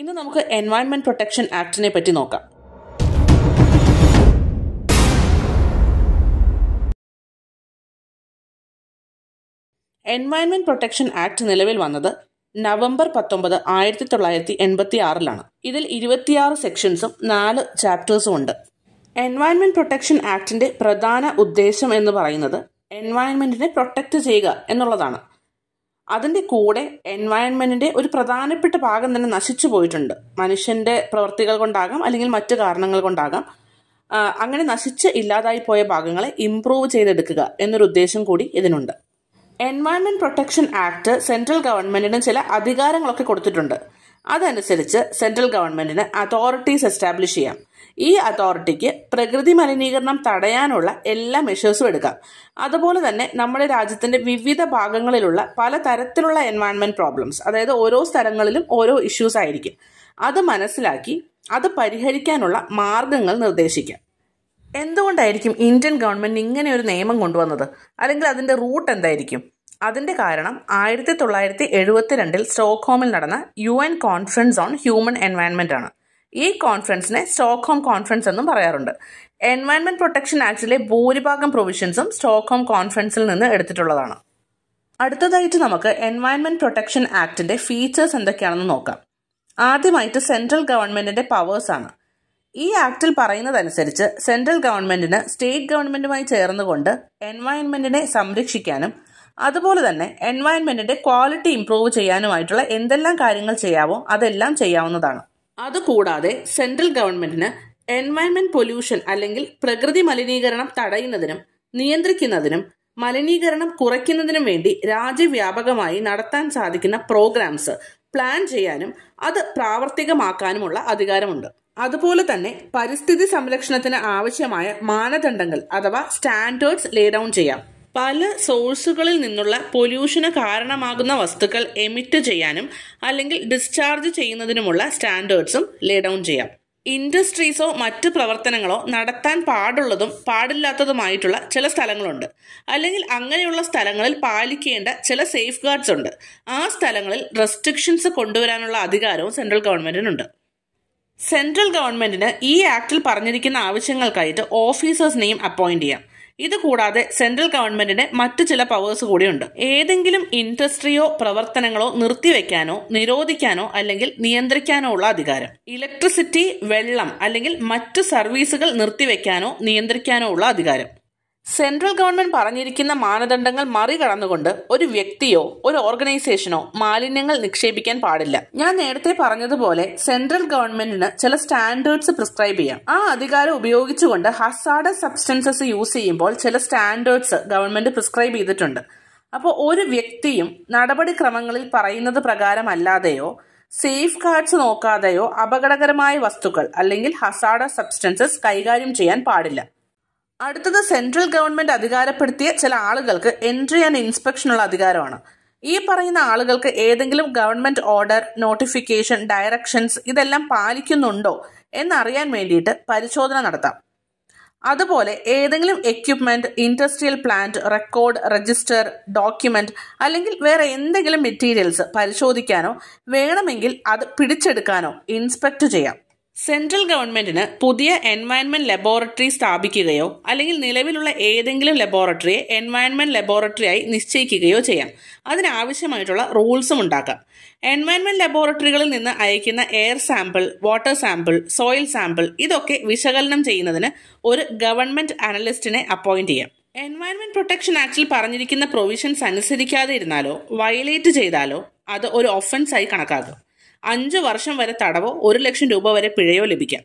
ഇന്ന് നമുക്ക് environment protection ആക്ടിനെ പറ്റി നോക്കാം എൻവയൺമെന്റ് പ്രൊട്ടക്ഷൻ ആക്ട് നിലവിൽ വന്നത് നവംബർ പത്തൊമ്പത് ആയിരത്തി തൊള്ളായിരത്തി എൺപത്തി ആറിലാണ് ഇതിൽ ഇരുപത്തിയാറ് സെക്ഷൻസും നാല് ചാപ്റ്റേഴ്സും ഉണ്ട് എൻവയൺമെന്റ് പ്രൊട്ടക്ഷൻ ആക്ടിന്റെ പ്രധാന ഉദ്ദേശം എന്ന് പറയുന്നത് എൻവയൺമെന്റിനെ പ്രൊട്ടക്ട് ചെയ്യുക എന്നുള്ളതാണ് അതിൻ്റെ കൂടെ എൻവയൺമെൻറ്റിൻ്റെ ഒരു പ്രധാനപ്പെട്ട ഭാഗം തന്നെ നശിച്ചു പോയിട്ടുണ്ട് മനുഷ്യൻ്റെ പ്രവൃത്തികൾ കൊണ്ടാകാം അല്ലെങ്കിൽ മറ്റു കാരണങ്ങൾ കൊണ്ടാകാം അങ്ങനെ നശിച്ച് ഇല്ലാതായി പോയ ഭാഗങ്ങളെ ഇംപ്രൂവ് ചെയ്തെടുക്കുക എന്നൊരു ഉദ്ദേശം കൂടി ഇതിനുണ്ട് എൻവയൺമെന്റ് പ്രൊട്ടക്ഷൻ ആക്ട് സെൻട്രൽ ഗവൺമെന്റിന് ചില അധികാരങ്ങളൊക്കെ കൊടുത്തിട്ടുണ്ട് അതനുസരിച്ച് സെൻട്രൽ ഗവൺമെന്റിന് അതോറിറ്റീസ് എസ്റ്റാബ്ലിഷ് ചെയ്യാം ഈ അതോറിറ്റിക്ക് പ്രകൃതി മലിനീകരണം തടയാനുള്ള എല്ലാ മെഷേഴ്സും എടുക്കാം അതുപോലെ തന്നെ നമ്മുടെ രാജ്യത്തിന്റെ വിവിധ ഭാഗങ്ങളിലുള്ള പല തരത്തിലുള്ള എൻവയൺമെന്റ് പ്രോബ്ലംസ് അതായത് ഓരോ സ്ഥലങ്ങളിലും ഓരോ ഇഷ്യൂസ് ആയിരിക്കും അത് മനസ്സിലാക്കി അത് പരിഹരിക്കാനുള്ള മാർഗങ്ങൾ നിർദ്ദേശിക്കാം എന്തുകൊണ്ടായിരിക്കും ഇന്ത്യൻ ഗവൺമെന്റ് ഇങ്ങനെ ഒരു നിയമം കൊണ്ടുവന്നത് അല്ലെങ്കിൽ അതിന്റെ റൂട്ട് എന്തായിരിക്കും അതിൻ്റെ കാരണം ആയിരത്തി തൊള്ളായിരത്തി എഴുപത്തിരണ്ടിൽ സ്റ്റോക്ക്ഹോമിൽ നടന്ന U N conference on human environment ആണ് ഈ കോൺഫറൻസിനെ സ്റ്റോക്ക്ഹോം കോൺഫറൻസ് എന്നും പറയാറുണ്ട് എൻവയൺമെന്റ് പ്രൊട്ടക്ഷൻ ആക്ടിലെ ഭൂരിഭാഗം പ്രൊവിഷൻസും സ്റ്റോക്ക്ഹോം കോൺഫറൻസിൽ നിന്ന് എടുത്തിട്ടുള്ളതാണ് അടുത്തതായിട്ട് നമുക്ക് എൻവയൺമെന്റ് പ്രൊട്ടക്ഷൻ ആക്ടിന്റെ ഫീച്ചേഴ്സ് എന്തൊക്കെയാണെന്ന് നോക്കാം ആദ്യമായിട്ട് സെൻട്രൽ ഗവൺമെന്റിന്റെ പവേഴ്സ് ആണ് ഈ ആക്ടിൽ പറയുന്നതനുസരിച്ച് സെൻട്രൽ ഗവൺമെന്റിന് സ്റ്റേറ്റ് ഗവൺമെന്റുമായി ചേർന്നുകൊണ്ട് എൻവയൺമെന്റിനെ സംരക്ഷിക്കാനും അതുപോലെ തന്നെ എൻവയൺമെന്റിന്റെ ക്വാളിറ്റി ഇംപ്രൂവ് ചെയ്യാനുമായിട്ടുള്ള എന്തെല്ലാം കാര്യങ്ങൾ ചെയ്യാവോ അതെല്ലാം ചെയ്യാവുന്നതാണ് അതുകൂടാതെ സെൻട്രൽ ഗവൺമെന്റിന് എൻവയൺമെന്റ് പൊല്യൂഷൻ അല്ലെങ്കിൽ പ്രകൃതി മലിനീകരണം തടയുന്നതിനും നിയന്ത്രിക്കുന്നതിനും മലിനീകരണം കുറയ്ക്കുന്നതിനും വേണ്ടി രാജ്യവ്യാപകമായി നടത്താൻ സാധിക്കുന്ന പ്രോഗ്രാംസ് പ്ലാൻ ചെയ്യാനും അത് പ്രാവർത്തികമാക്കാനുമുള്ള അധികാരമുണ്ട് അതുപോലെ തന്നെ പരിസ്ഥിതി സംരക്ഷണത്തിന് ആവശ്യമായ മാനദണ്ഡങ്ങൾ അഥവാ സ്റ്റാൻഡേർഡ്സ് ലേ ഡൗൺ ചെയ്യാം പല സോഴ്സുകളിൽ നിന്നുള്ള പൊല്യൂഷന് കാരണമാകുന്ന വസ്തുക്കൾ എമിറ്റ് ചെയ്യാനും അല്ലെങ്കിൽ ഡിസ്ചാർജ് ചെയ്യുന്നതിനുമുള്ള സ്റ്റാൻഡേർഡ്സും ലേ ഡൗൺ ചെയ്യാം ഇൻഡസ്ട്രീസോ മറ്റ് പ്രവർത്തനങ്ങളോ നടത്താൻ പാടുള്ളതും പാടില്ലാത്തതുമായിട്ടുള്ള ചില സ്ഥലങ്ങളുണ്ട് അല്ലെങ്കിൽ അങ്ങനെയുള്ള സ്ഥലങ്ങളിൽ പാലിക്കേണ്ട ചില സേഫ് ഗാർഡ്സ് ഉണ്ട് ആ സ്ഥലങ്ങളിൽ റെസ്ട്രിക്ഷൻസ് കൊണ്ടുവരാനുള്ള അധികാരവും സെൻട്രൽ ഗവൺമെന്റിനുണ്ട് സെൻട്രൽ ഗവൺമെന്റിന് ഈ ആക്ടിൽ പറഞ്ഞിരിക്കുന്ന ആവശ്യങ്ങൾക്കായിട്ട് ഓഫീസേഴ്സിനെയും അപ്പോയിന്റ് ചെയ്യാം ഇതുകൂടാതെ സെൻട്രൽ ഗവൺമെന്റിന് മറ്റു ചില പവേഴ്സ് കൂടിയുണ്ട് ഏതെങ്കിലും ഇൻഡസ്ട്രിയോ പ്രവർത്തനങ്ങളോ നിർത്തിവെക്കാനോ നിരോധിക്കാനോ അല്ലെങ്കിൽ നിയന്ത്രിക്കാനോ ഉള്ള അധികാരം ഇലക്ട്രിസിറ്റി വെള്ളം അല്ലെങ്കിൽ മറ്റു സർവീസുകൾ നിർത്തിവെക്കാനോ നിയന്ത്രിക്കാനോ ഉള്ള അധികാരം സെൻട്രൽ ഗവൺമെന്റ് പറഞ്ഞിരിക്കുന്ന മാനദണ്ഡങ്ങൾ മറികടന്നുകൊണ്ട് ഒരു വ്യക്തിയോ ഒരു ഓർഗനൈസേഷനോ മാലിന്യങ്ങൾ നിക്ഷേപിക്കാൻ പാടില്ല ഞാൻ നേരത്തെ പറഞ്ഞതുപോലെ സെൻട്രൽ ഗവൺമെന്റിന് ചില സ്റ്റാൻഡേർഡ്സ് പ്രിസ്ക്രൈബ് ചെയ്യാം ആ അധികാരം ഉപയോഗിച്ചുകൊണ്ട് ഹസാഡ സബ്സ്റ്റൻസസ് യൂസ് ചെയ്യുമ്പോൾ ചില സ്റ്റാൻഡേർഡ്സ് ഗവൺമെന്റ് പ്രിസ്ക്രൈബ് ചെയ്തിട്ടുണ്ട് അപ്പോൾ ഒരു വ്യക്തിയും നടപടിക്രമങ്ങളിൽ പറയുന്നത് പ്രകാരമല്ലാതെയോ സേഫ് ഗാർഡ്സ് നോക്കാതെയോ അപകടകരമായ വസ്തുക്കൾ അല്ലെങ്കിൽ ഹസാഡ സബ്സ്റ്റൻസസ് കൈകാര്യം ചെയ്യാൻ പാടില്ല അടുത്തത് സെൻട്രൽ ഗവൺമെന്റ് അധികാരപ്പെടുത്തിയ ചില ആളുകൾക്ക് എൻട്രി ആൻഡ് ഇൻസ്പെക്ഷനുള്ള അധികാരമാണ് ഈ പറയുന്ന ആളുകൾക്ക് ഏതെങ്കിലും ഗവൺമെന്റ് ഓർഡർ നോട്ടിഫിക്കേഷൻ ഡയറക്ഷൻസ് ഇതെല്ലാം പാലിക്കുന്നുണ്ടോ എന്നറിയാൻ വേണ്ടിയിട്ട് പരിശോധന നടത്താം അതുപോലെ ഏതെങ്കിലും equipment industrial plant record register document അല്ലെങ്കിൽ വേറെ എന്തെങ്കിലും മെറ്റീരിയൽസ് പരിശോധിക്കാനോ വേണമെങ്കിൽ അത് പിടിച്ചെടുക്കാനോ ഇൻസ്പെക്ട് ചെയ്യാം സെൻട്രൽ ഗവൺമെന്റിന് പുതിയ എൻവയൺമെന്റ് ലബോറട്ടറി സ്ഥാപിക്കുകയോ അല്ലെങ്കിൽ നിലവിലുള്ള ഏതെങ്കിലും ലബോറട്ടറിയെ എൻവയൺമെന്റ് ലബോറട്ടറിയായി നിശ്ചയിക്കുകയോ ചെയ്യാം അതിനാവശ്യമായിട്ടുള്ള റൂൾസും ഉണ്ടാക്കാം എൻവയൺമെന്റ് ലബോറട്ടറികളിൽ നിന്ന് അയക്കുന്ന air sample water sample soil sample ഇതൊക്കെ വിശകലനം ചെയ്യുന്നതിന് ഒരു ഗവൺമെന്റ് അനലിസ്റ്റിനെ അപ്പോയിന്റ് ചെയ്യാം എൻവയൺമെന്റ് പ്രൊട്ടക്ഷൻ ആക്ടിൽ പറഞ്ഞിരിക്കുന്ന പ്രൊവിഷൻസ് അനുസരിക്കാതെ ഇരുന്നാലോ വയലേറ്റ് ചെയ്താലോ അത് ഒരു ഒഫൻസായി കണക്കാക്കും അഞ്ച് വർഷം വരെ തടവോ ഒരു ലക്ഷം രൂപ വരെ പിഴയോ ലഭിക്കാം